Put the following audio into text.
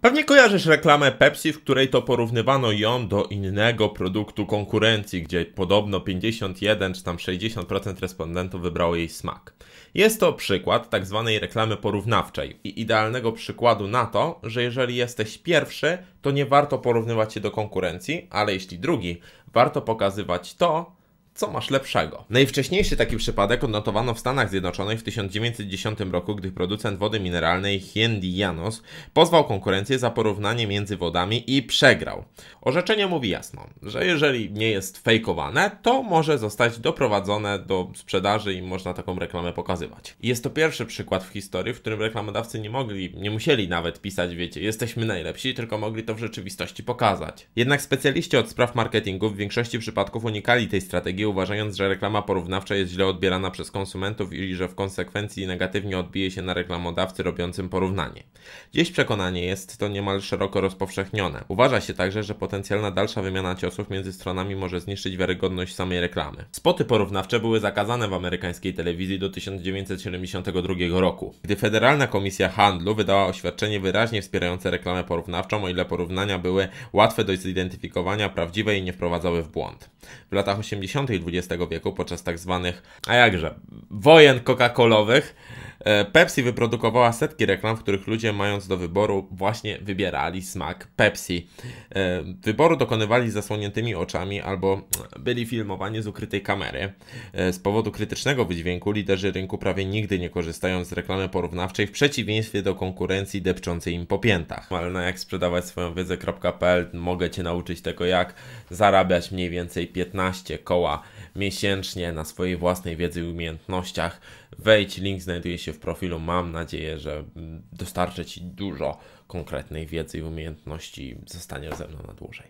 Pewnie kojarzysz reklamę Pepsi, w której to porównywano ją do innego produktu konkurencji, gdzie podobno 51 czy tam 60% respondentów wybrało jej smak. Jest to przykład tak zwanej reklamy porównawczej i idealnego przykładu na to, że jeżeli jesteś pierwszy, to nie warto porównywać się do konkurencji, ale jeśli drugi, warto pokazywać to, co masz lepszego? Najwcześniejszy taki przypadek odnotowano w Stanach Zjednoczonych w 1910 roku, gdy producent wody mineralnej Hiendi Janos pozwał konkurencję za porównanie między wodami i przegrał. Orzeczenie mówi jasno, że jeżeli nie jest fejkowane, to może zostać doprowadzone do sprzedaży i można taką reklamę pokazywać. Jest to pierwszy przykład w historii, w którym reklamodawcy nie mogli, nie musieli nawet pisać, wiecie, jesteśmy najlepsi, tylko mogli to w rzeczywistości pokazać. Jednak specjaliści od spraw marketingu w większości przypadków unikali tej strategii uważając, że reklama porównawcza jest źle odbierana przez konsumentów i że w konsekwencji negatywnie odbije się na reklamodawcy robiącym porównanie. Dziś przekonanie jest to niemal szeroko rozpowszechnione. Uważa się także, że potencjalna dalsza wymiana ciosów między stronami może zniszczyć wiarygodność samej reklamy. Spoty porównawcze były zakazane w amerykańskiej telewizji do 1972 roku, gdy Federalna Komisja Handlu wydała oświadczenie wyraźnie wspierające reklamę porównawczą, o ile porównania były łatwe do zidentyfikowania, prawdziwe i nie wprowadzały w błąd. W latach 80. XX wieku podczas tak zwanych, a jakże, wojen coca-colowych E, Pepsi wyprodukowała setki reklam, w których ludzie mając do wyboru właśnie wybierali smak Pepsi. E, wyboru dokonywali z zasłoniętymi oczami albo byli filmowani z ukrytej kamery. E, z powodu krytycznego wydźwięku liderzy rynku prawie nigdy nie korzystają z reklamy porównawczej w przeciwieństwie do konkurencji depczącej im po piętach. Ale na jak sprzedawać swoją wiedzę.pl mogę Cię nauczyć tego jak zarabiać mniej więcej 15 koła miesięcznie na swojej własnej wiedzy i umiejętnościach. Wejdź, link znajduje się w profilu mam nadzieję, że dostarczę Ci dużo konkretnej wiedzy i umiejętności. Zostaniesz ze mną na dłużej.